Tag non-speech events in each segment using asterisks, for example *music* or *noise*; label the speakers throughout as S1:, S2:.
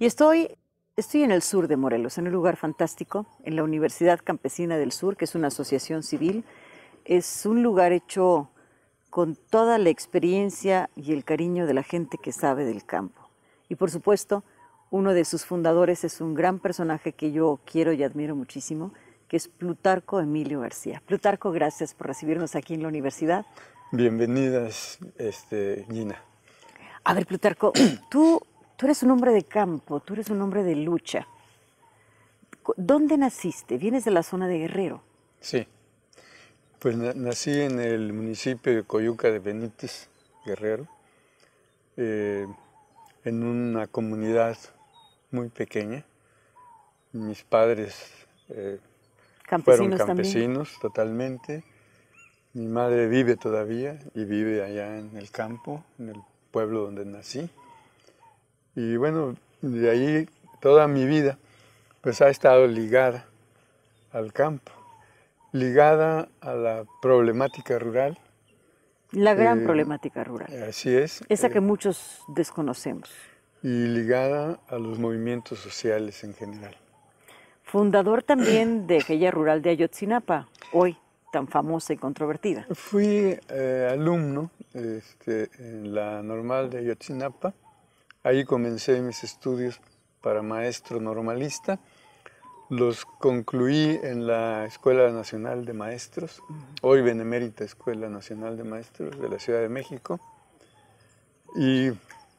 S1: Y estoy, estoy en el sur de Morelos, en un lugar fantástico, en la Universidad Campesina del Sur, que es una asociación civil. Es un lugar hecho con toda la experiencia y el cariño de la gente que sabe del campo. Y por supuesto, uno de sus fundadores es un gran personaje que yo quiero y admiro muchísimo, que es Plutarco Emilio García. Plutarco, gracias por recibirnos aquí en la universidad.
S2: Bienvenidas, este, Gina.
S1: A ver, Plutarco, tú Tú eres un hombre de campo, tú eres un hombre de lucha. ¿Dónde naciste? Vienes de la zona de Guerrero.
S2: Sí. Pues nací en el municipio de Coyuca de Benítez, Guerrero, eh, en una comunidad muy pequeña. Mis padres eh, campesinos fueron campesinos totalmente. Mi madre vive todavía y vive allá en el campo, en el pueblo donde nací. Y bueno, de ahí toda mi vida pues ha estado ligada al campo, ligada a la problemática rural.
S1: La gran eh, problemática rural.
S2: Así es. Esa eh, que
S1: muchos desconocemos.
S2: Y ligada a los movimientos sociales en general.
S1: Fundador también de aquella rural de Ayotzinapa, hoy tan famosa y controvertida. Fui
S2: eh, alumno este, en la normal de Ayotzinapa Ahí comencé mis estudios para maestro normalista. Los concluí en la Escuela Nacional de Maestros, hoy Benemérita Escuela Nacional de Maestros de la Ciudad de México. Y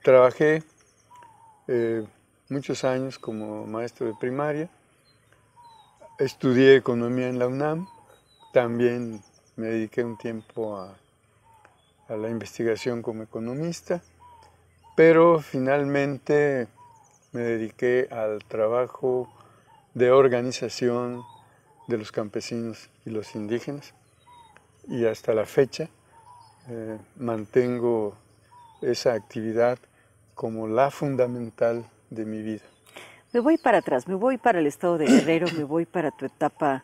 S2: trabajé eh, muchos años como maestro de primaria. Estudié economía en la UNAM. También me dediqué un tiempo a la investigación como economista pero finalmente me dediqué al trabajo de organización de los campesinos y los indígenas y hasta la fecha eh, mantengo esa actividad como la fundamental de mi vida.
S1: Me voy para atrás, me voy para el estado de Guerrero, me voy para tu etapa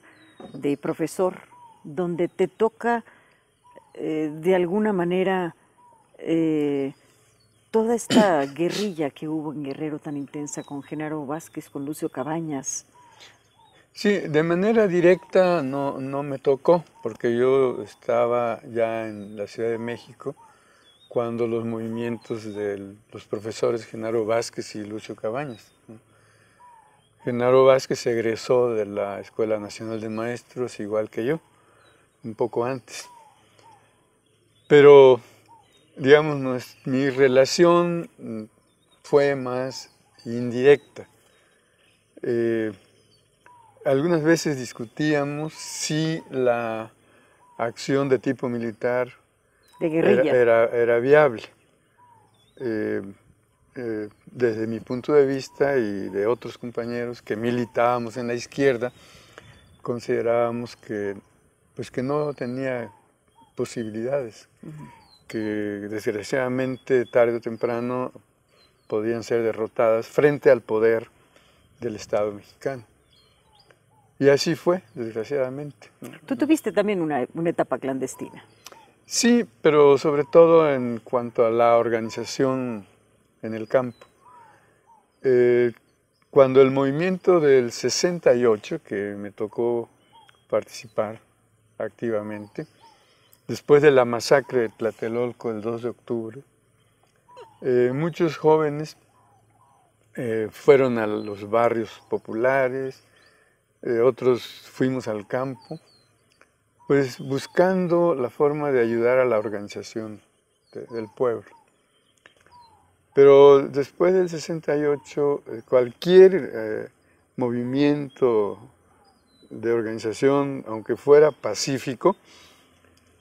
S1: de profesor, donde te toca eh, de alguna manera eh, toda esta guerrilla que hubo en Guerrero tan intensa con Genaro Vázquez, con Lucio Cabañas.
S2: Sí, de manera directa no, no me tocó, porque yo estaba ya en la Ciudad de México cuando los movimientos de los profesores Genaro Vázquez y Lucio Cabañas. Genaro Vázquez egresó de la Escuela Nacional de Maestros, igual que yo, un poco antes. Pero digamos, mi relación mm, fue más indirecta. Eh, algunas veces discutíamos si la acción de tipo militar
S1: Era,
S2: viable. Eh, eh, desde mi punto de vista y de otros compañeros que militábamos en la izquierda, considerábamos que, pues que no tenía posibilidades que desgraciadamente tarde o temprano podían ser derrotadas frente al poder del Estado mexicano. Y así fue, desgraciadamente.
S1: Tú tuviste también una, etapa clandestina.
S2: Sí, pero sobre todo en cuanto a la organización en el campo. Eh, cuando el movimiento del 68, que me tocó participar activamente, después de la masacre de Tlatelolco el 2 de octubre, eh, muchos jóvenes eh, fueron a los barrios populares, eh, otros fuimos al campo, pues buscando la forma de ayudar a la organización del pueblo. Pero después del 68, cualquier movimiento de organización, aunque fuera pacífico,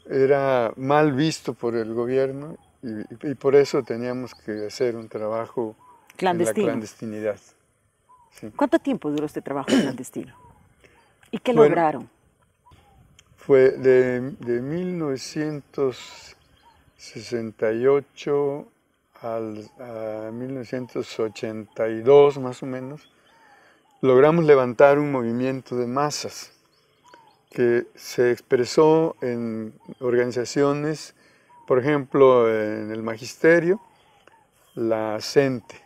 S2: era mal visto por el gobierno y, por eso teníamos que hacer un trabajo Clandestino. en la clandestinidad.
S1: ¿Cuánto tiempo duró este trabajo clandestino? ¿Y qué lograron?
S2: Fue de, 1968 al, a 1982 más o menos, logramos levantar un movimiento de masas que se expresó en organizaciones, por ejemplo, en el Magisterio, la CENTE,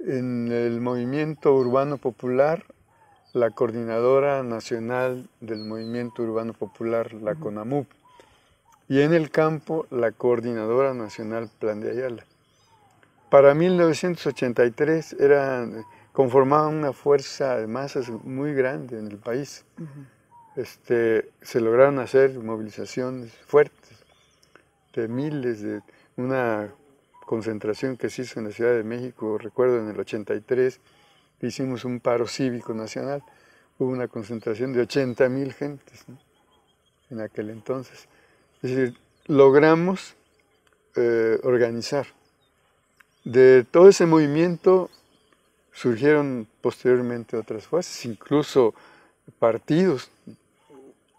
S2: en el Movimiento Urbano Popular, la Coordinadora Nacional del Movimiento Urbano Popular, la CONAMUP, y en el campo, la Coordinadora Nacional Plan de Ayala. Para 1983 era, conformaba una fuerza de masas muy grande en el país. Este, se lograron hacer movilizaciones fuertes de miles, de una concentración que se hizo en la Ciudad de México, recuerdo en el 83, hicimos un paro cívico nacional, hubo una concentración de 80 mil gentes en aquel entonces. Es decir, logramos eh, organizar. De todo ese movimiento surgieron posteriormente otras fuerzas, incluso partidos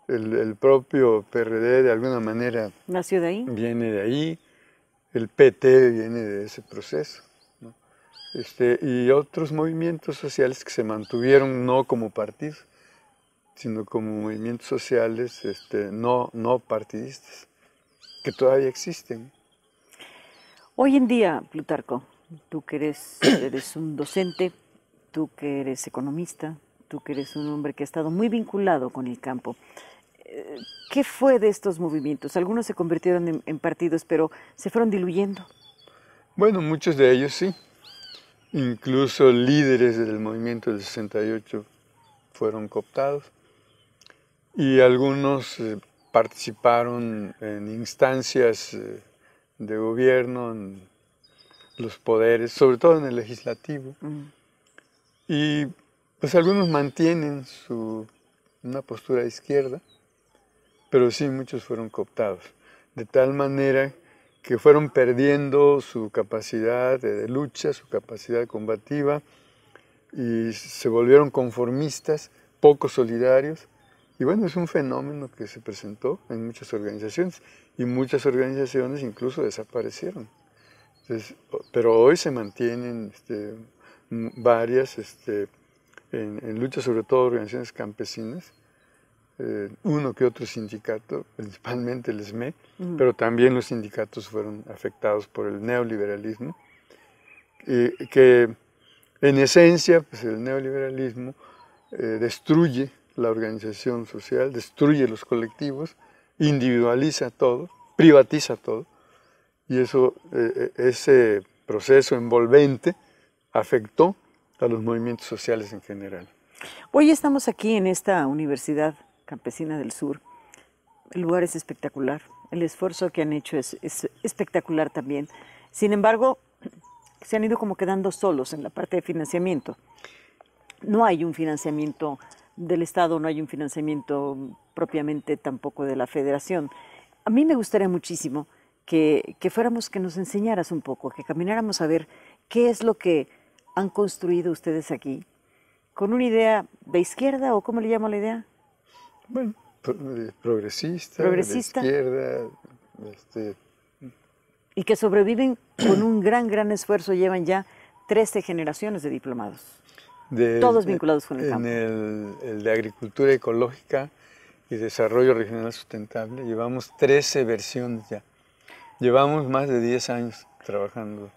S2: el, propio PRD de alguna manera... Nació de ahí. Viene de ahí, el PT viene de ese proceso. Este, y otros movimientos sociales que se mantuvieron no como partidos, sino como movimientos sociales este, no, no partidistas, que todavía existen.
S1: Hoy en día, Plutarco, tú que eres, *coughs* eres un docente, tú que eres economista, tú que eres un hombre que ha estado muy vinculado con el campo, ¿Qué fue de estos movimientos? Algunos se convirtieron en, partidos, pero se fueron diluyendo.
S2: Bueno, muchos de ellos sí. Incluso líderes del movimiento del 68 fueron cooptados y algunos eh, participaron en instancias eh, de gobierno, en los poderes, sobre todo en el legislativo. Mm. Y pues algunos mantienen su, una postura de izquierda, pero sí muchos fueron cooptados, de tal manera que fueron perdiendo su capacidad de lucha, su capacidad combativa, y se volvieron conformistas, poco solidarios. Y bueno, es un fenómeno que se presentó en muchas organizaciones y muchas organizaciones incluso desaparecieron. pero hoy se mantienen este, varias este, en, en lucha, sobre todo organizaciones campesinas, eh, uno que otro sindicato, principalmente el SME, pero también los sindicatos fueron afectados por el neoliberalismo, eh, que en esencia pues el neoliberalismo eh, destruye la organización social, destruye los colectivos, individualiza todo, privatiza todo, y eso, ese proceso envolvente afectó a los movimientos sociales en general.
S1: Hoy estamos aquí en esta universidad campesina del sur. El lugar es espectacular, el esfuerzo que han hecho es, espectacular también. Sin embargo, se han ido como quedando solos en la parte de financiamiento. No hay un financiamiento del Estado, no hay un financiamiento propiamente tampoco de la Federación. A mí me gustaría muchísimo que, que, fuéramos, que nos enseñaras un poco, que camináramos a ver qué es lo que han construido ustedes aquí, con una idea de izquierda o cómo le llamo la idea? Bueno,
S2: eh, progresista, progresista. De izquierda. Este,
S1: y que sobreviven con un gran, gran esfuerzo. Llevan ya 13 generaciones de diplomados.
S2: De, todos vinculados con el campo. En el, de Agricultura Ecológica y Desarrollo Regional Sustentable llevamos 13 versiones ya. Llevamos más de 10 años trabajando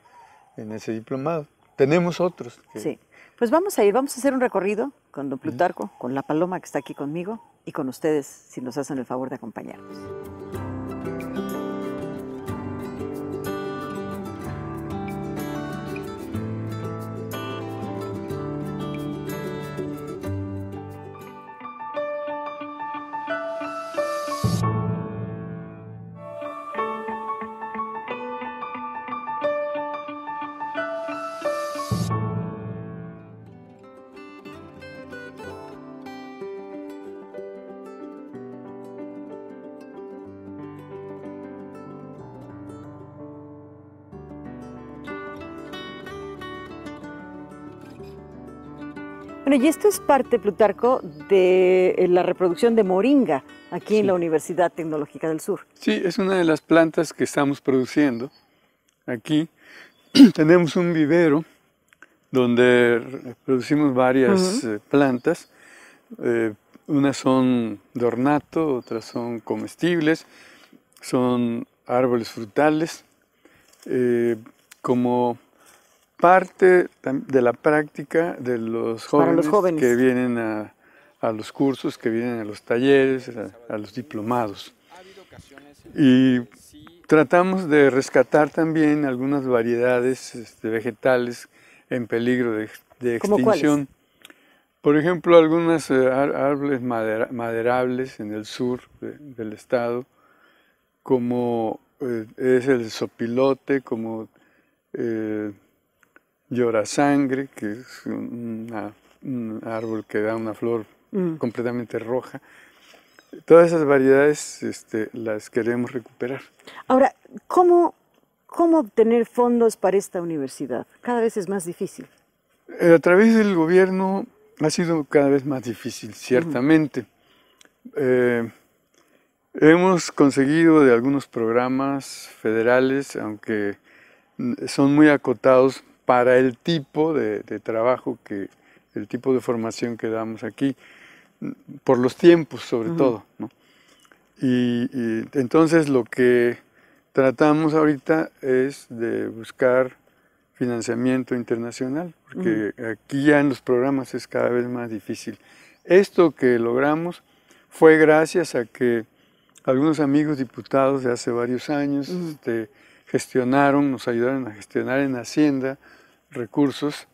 S2: en ese diplomado. Tenemos
S1: otros. Sí. Pues vamos a ir, vamos a hacer un recorrido con don Plutarco, con la paloma que está aquí conmigo, y con ustedes si nos hacen el favor de acompañarnos. Bueno, y esto es parte, Plutarco, de eh, la reproducción de moringa aquí en la Universidad Tecnológica del Sur.
S2: Sí, es una de las plantas que estamos produciendo. Aquí *clears throat* tenemos un vivero donde producimos varias eh, plantas. Eh, unas son de ornato, otras son comestibles, son árboles frutales. como parte de la práctica de los jóvenes, que vienen a, los cursos, que vienen a los talleres, a, los diplomados. Y tratamos de rescatar también algunas variedades de este, vegetales en peligro de, extinción. Por ejemplo, algunas eh, árboles maderables en el sur del estado, como eh, es el sopilote, como eh, llora sangre, que es un árbol que da una flor mm. completamente roja. Todas esas variedades este, las queremos recuperar.
S1: Ahora, ¿cómo, ¿cómo obtener fondos para esta universidad? Cada vez es más difícil.
S2: Eh, a través del gobierno ha sido cada vez más difícil, ciertamente. Eh, hemos conseguido de algunos programas federales, aunque son muy acotados, para el tipo de, trabajo que, el tipo de formación que damos aquí, por los tiempos sobre todo. Y, entonces lo que tratamos ahorita es de buscar financiamiento internacional, porque aquí ya en los programas es cada vez más difícil. Esto que logramos fue gracias a que algunos amigos diputados de hace varios años este, gestionaron, nos ayudaron a gestionar en Hacienda recursos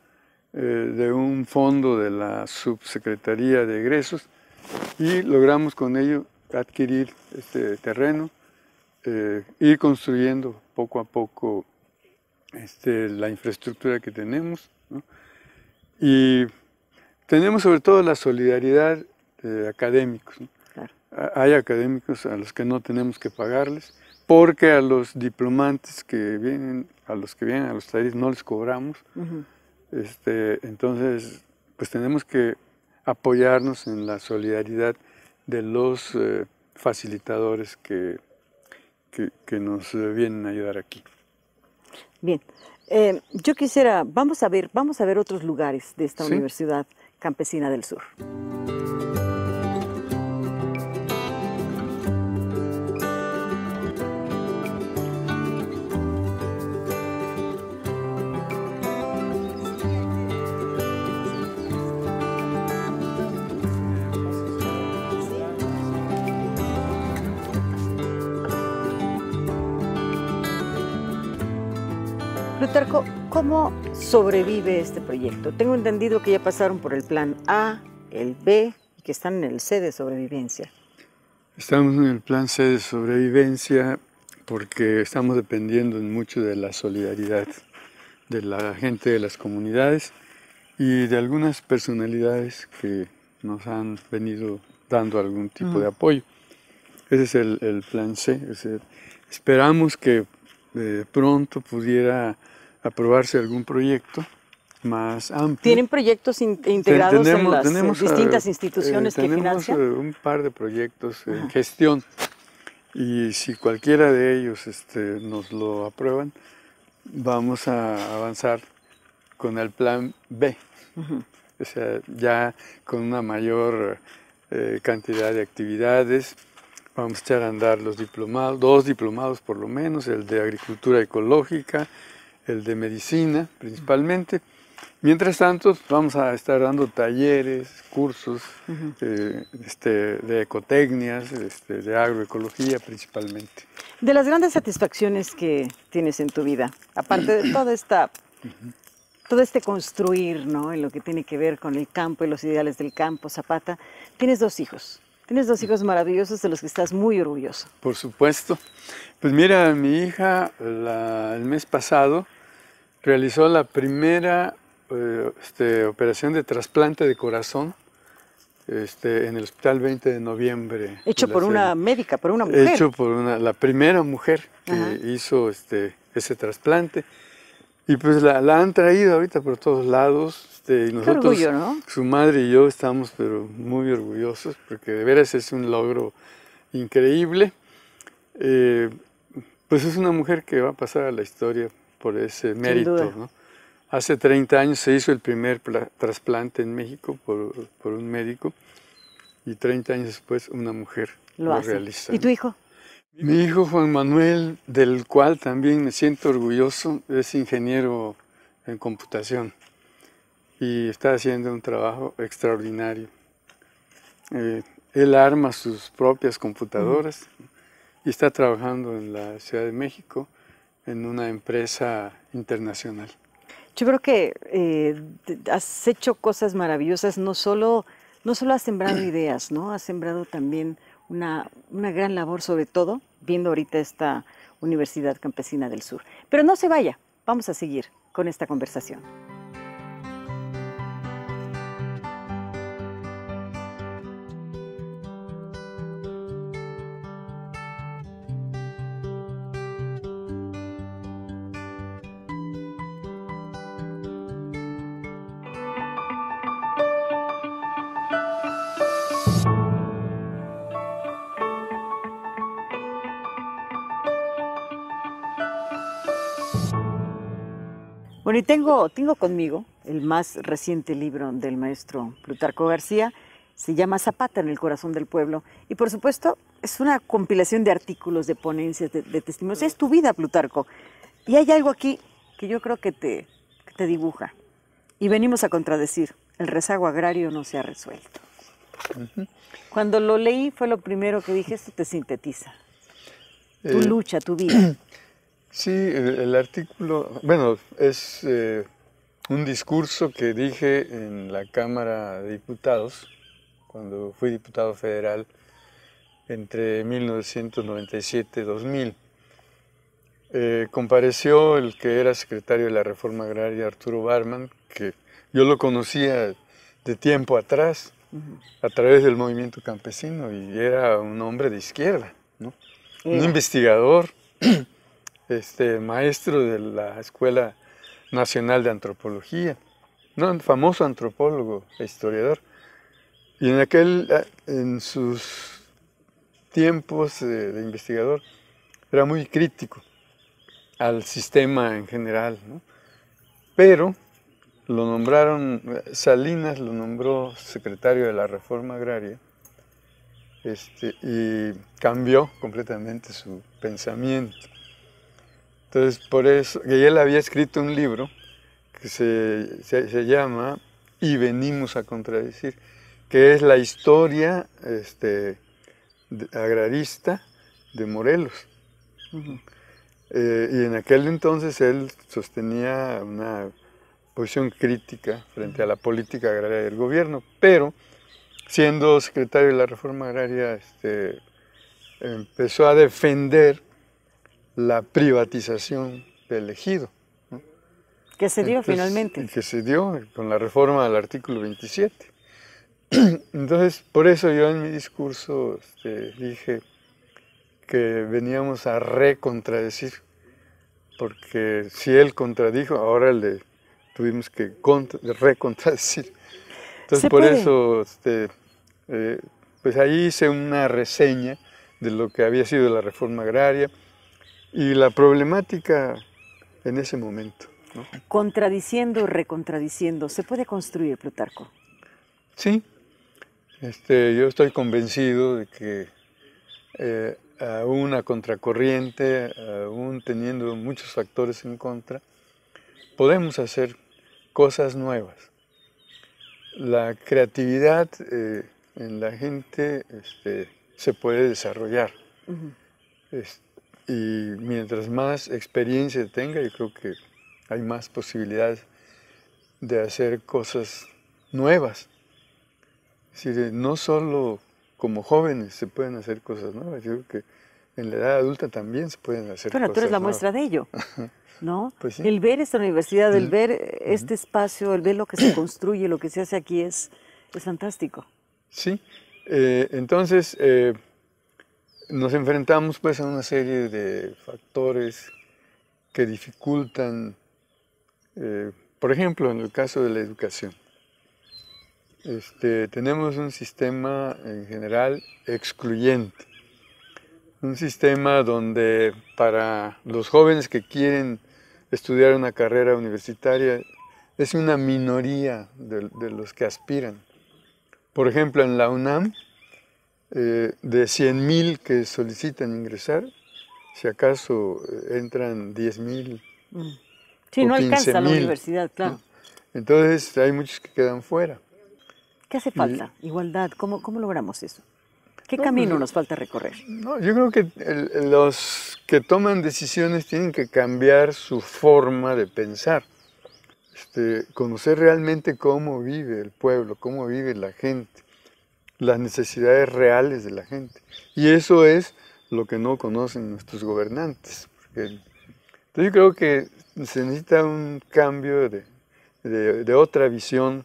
S2: eh, de un fondo de la Subsecretaría de Egresos y logramos con ello adquirir este terreno, eh, ir construyendo poco a poco este, la infraestructura que tenemos. Y tenemos sobre todo la solidaridad de eh, académicos. Hay académicos a los que no tenemos que pagarles porque a los diplomantes que vienen, a los que vienen a los talleres no les cobramos. Este, entonces, pues tenemos que apoyarnos en la solidaridad de los eh, facilitadores que, que, nos eh, vienen a ayudar aquí.
S1: Bien, eh, yo quisiera, vamos a ver, vamos a ver otros lugares de esta Universidad Campesina del Sur. cómo sobrevive este proyecto. Tengo entendido que ya pasaron por el plan A, el B y que están en el C de sobrevivencia.
S2: Estamos en el plan C de sobrevivencia porque estamos dependiendo mucho de la solidaridad de la gente de las comunidades y de algunas personalidades que nos han venido dando algún tipo de mm. apoyo. Ese es el, plan C. esperamos que eh, pronto pudiera aprobarse algún proyecto más amplio. ¿Tienen
S1: proyectos integrados tenemos, en las eh, eh, distintas eh, instituciones que financian?
S2: Tenemos un par de proyectos en gestión y si cualquiera de ellos este, nos lo aprueban, vamos a avanzar con el plan B, o sea, ya con una mayor cantidad de actividades. Vamos a echar a andar los diplomados, dos diplomados por lo menos, el de agricultura ecológica, el de medicina principalmente. Mientras tanto, vamos a estar dando talleres, cursos eh, este, de ecotecnias, este, de agroecología principalmente.
S1: De las grandes satisfacciones que tienes en tu vida, aparte de toda esta, todo este construir, ¿no? En lo que tiene que ver con el campo y los ideales del campo, Zapata, tienes dos hijos. Tienes dos hijos maravillosos de los que estás muy orgulloso.
S2: Por supuesto. Pues mira, mi hija el mes pasado realizó la primera eh, este, operación de trasplante de corazón este, en el hospital 20 de noviembre. Hecho por una
S1: médica, por una mujer. Hecho
S2: por una, la primera mujer que hizo este, ese trasplante. Y pues la, han traído ahorita por todos lados. Este, nosotros, ¿no? Su madre y yo estamos pero muy orgullosos porque de veras es un logro increíble. Eh, pues es una mujer que va a pasar a la historia por ese mérito. Hace 30 años se hizo el primer trasplante en México por, un médico y 30 años después una mujer lo, realizó. ¿Y tu hijo? Mi hijo Juan Manuel, del cual también me siento orgulloso, es ingeniero en computación y está haciendo un trabajo extraordinario. Eh, él arma sus propias computadoras y está trabajando en la Ciudad de México en una empresa internacional.
S1: Yo creo que eh, has hecho cosas maravillosas, no solo, no solo has sembrado *clears throat* ideas, ¿no? Has sembrado también una gran labor, sobre todo viendo ahorita esta Universidad Campesina del Sur. Pero no se vaya, vamos a seguir con esta conversación. Bueno, y tengo, tengo conmigo el más reciente libro del maestro Plutarco García, se llama Zapata en el corazón del pueblo, y por supuesto es una compilación de artículos, de ponencias, de, testimonios, es tu vida, Plutarco. Y hay algo aquí que yo creo que te, te dibuja, y venimos a contradecir, el rezago agrario no se ha resuelto. Cuando lo leí fue lo primero que dije, esto te sintetiza. Tu eh, lucha, tu vida. *clears throat*
S2: Sí, el, artículo, bueno, es eh, un discurso que dije en la Cámara de Diputados, cuando fui diputado federal entre 1997 2000. Eh, compareció el que era secretario de la Reforma Agraria, Arturo Barman, que yo lo conocía de tiempo atrás, a través del movimiento campesino, y era un hombre de izquierda, ¿no? un investigador este, maestro de la Escuela Nacional de Antropología, ¿no? famoso antropólogo e historiador. Y en, aquel, eh, en sus tiempos de investigador era muy crítico al sistema en general, pero lo nombraron, eh, Salinas lo nombró secretario de la Reforma Agraria este, y cambió completamente su pensamiento. Entonces, por eso, que había escrito un libro que se, llama Y venimos a contradecir, que es la historia este, agrarista de Morelos. Eh, y en aquel entonces él sostenía una posición crítica frente a la política agraria del gobierno, pero siendo secretario de la reforma agraria, este, empezó a defender la privatización del ejido. Que
S1: se dio finalmente.
S2: Que se dio con la reforma del artículo 27. *clears throat* Entonces, por eso yo en mi discurso este, dije que veníamos a recontradecir, porque si él contradijo, ahora le tuvimos que recontradecir.
S1: Entonces, por eso,
S2: este, eh, pues ahí hice una reseña de lo que había sido la reforma agraria, y la problemática en ese momento.
S1: Contradiciendo recontradiciendo, ¿se puede construir Plutarco?
S2: Sí, este, yo estoy convencido de que aún eh, a contracorriente, aún teniendo muchos factores en contra, podemos hacer cosas nuevas. La creatividad eh, en la gente este, se puede desarrollar y mientras más experiencia tenga, yo creo que hay más posibilidades de hacer cosas nuevas. Es decir, no solo como jóvenes se pueden hacer cosas nuevas, yo creo que en la edad adulta también se pueden hacer cosas nuevas. tú eres la muestra de ello. *laughs* ¿no? Pues el
S1: ver esta universidad, el ver este espacio, el ver lo que se *clears throat* construye, lo que se hace aquí es, es fantástico.
S2: Sí, eh, entonces eh, nos enfrentamos pues a una serie de factores que dificultan, eh, por ejemplo, en el caso de la educación. Este, tenemos un sistema en general excluyente, un sistema donde para los jóvenes que quieren estudiar una carrera universitaria es una minoría de, de los que aspiran. Por ejemplo, en la UNAM eh, de 100.000 que solicitan ingresar, si acaso eh, entran 10.000. Mm. Sí, o no alcanza la universidad, claro. Entonces hay muchos que quedan fuera.
S1: ¿Qué hace falta? Igualdad. ¿Cómo, ¿Cómo logramos eso? ¿Qué camino pues, nos falta recorrer? yo
S2: creo que los que toman decisiones tienen que cambiar su forma de pensar. Este, conocer realmente cómo vive el pueblo, cómo vive la gente las necesidades reales de la gente. Y eso es lo que no conocen nuestros gobernantes. entonces yo creo que se necesita un cambio de, otra visión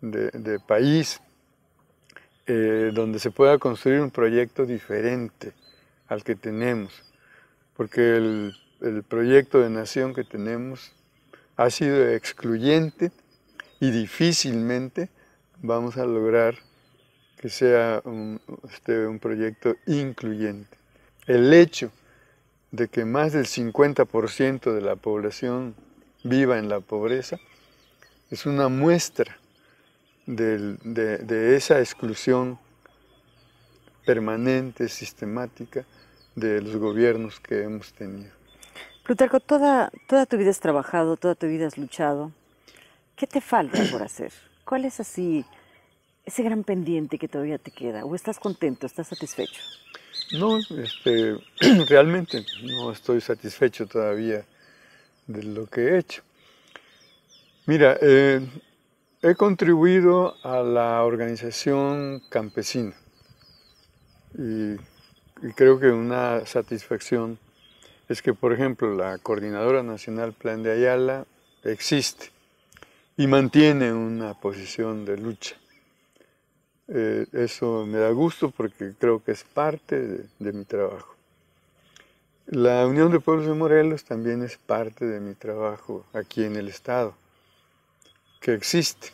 S2: de, país, eh, donde se pueda construir un proyecto diferente al que tenemos. Porque el, el proyecto de nación que tenemos ha sido excluyente y difícilmente vamos a lograr que sea este, un, proyecto incluyente. El hecho de que más del 50% de la población viva en la pobreza es una muestra de, esa exclusión permanente, sistemática, de los gobiernos que hemos tenido.
S1: Plutarco, toda, toda tu vida has trabajado, toda tu vida has luchado. ¿Qué te falta por hacer? ¿Cuál es así ese gran pendiente que todavía te queda? ¿O estás contento, estás satisfecho?
S2: No, este, *clears throat* realmente no estoy satisfecho todavía de lo que he hecho. Mira, eh, he contribuido a la organización campesina y creo que una satisfacción es que, por ejemplo, la Coordinadora Nacional Plan de Ayala existe y mantiene una posición de lucha eh, eso me da gusto porque creo que es parte de mi trabajo. La Unión de Pueblos de Morelos también es parte de mi trabajo aquí en el Estado, que existe,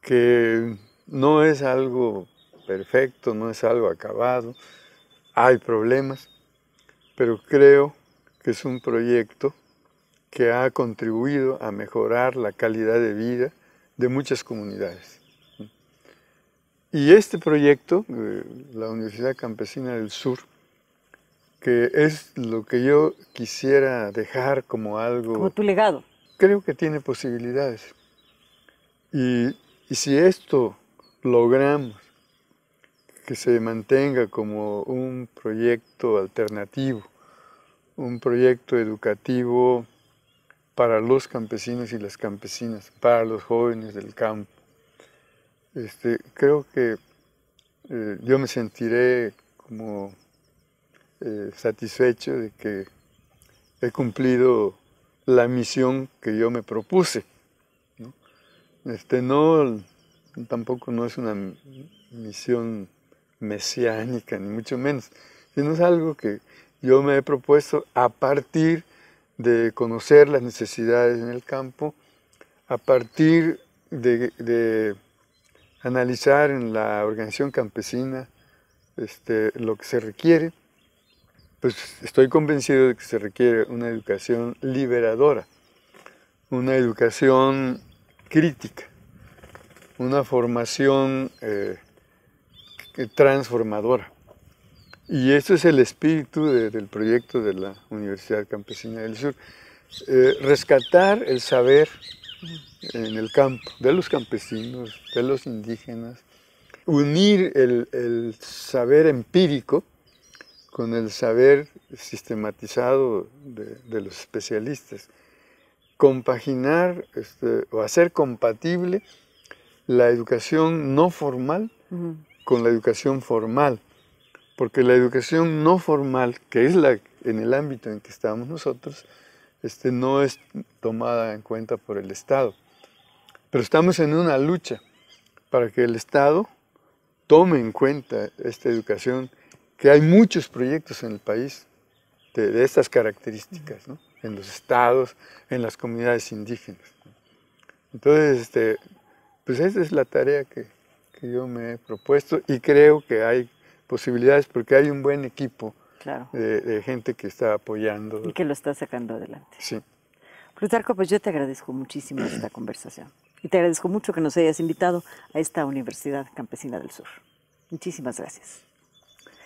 S2: que no es algo perfecto, no es algo acabado, hay problemas, pero creo que es un proyecto que ha contribuido a mejorar la calidad de vida de muchas comunidades. Y este proyecto, la Universidad Campesina del Sur, que es lo que yo quisiera dejar como algo... Como tu legado. Creo que tiene posibilidades. y si esto logramos que se mantenga como un proyecto alternativo, un proyecto educativo para los campesinos y las campesinas, para los jóvenes del campo, este, creo que eh, yo me sentiré como eh, satisfecho de que he cumplido la misión que yo me propuse. ¿no? Este, no, tampoco no es una misión mesiánica, ni mucho menos, sino es algo que yo me he propuesto a partir de conocer las necesidades en el campo, a partir de analizar en la organización campesina este, lo que se requiere, pues estoy convencido de que se requiere una educación liberadora, una educación crítica, una formación eh, transformadora. Y eso es el espíritu del proyecto de la Universidad Campesina del Sur, eh, rescatar el saber en el campo, de los campesinos, de los indígenas, unir el, el saber empírico con el saber sistematizado de, los especialistas, compaginar este, o hacer compatible la educación no formal con la educación formal, porque la educación no formal, que es la en el ámbito en que estamos nosotros, este, no es tomada en cuenta por el Estado. Pero estamos en una lucha para que el Estado tome en cuenta esta educación, que hay muchos proyectos en el país de, estas características, en los estados, en las comunidades indígenas. Entonces, este, pues esa es la tarea que, que yo me he propuesto y creo que hay posibilidades porque hay un buen equipo de, gente que está apoyando. Y que
S1: lo está sacando adelante. Sí. Plutarco, pues yo te agradezco muchísimo esta conversación. Y te agradezco mucho que nos hayas invitado a esta Universidad Campesina del Sur. Muchísimas gracias.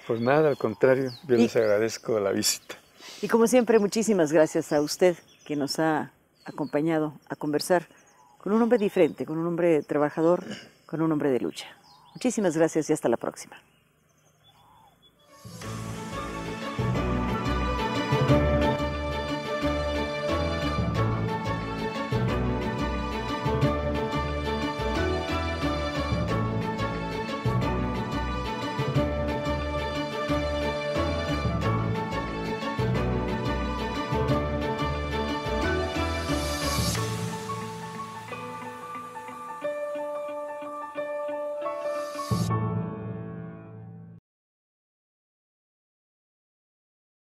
S2: Pues nada, al contrario, yo les agradezco la visita.
S1: Y como siempre, muchísimas gracias a usted que nos ha acompañado a conversar con un hombre diferente, con un hombre trabajador, con un hombre de lucha. Muchísimas gracias y hasta la próxima.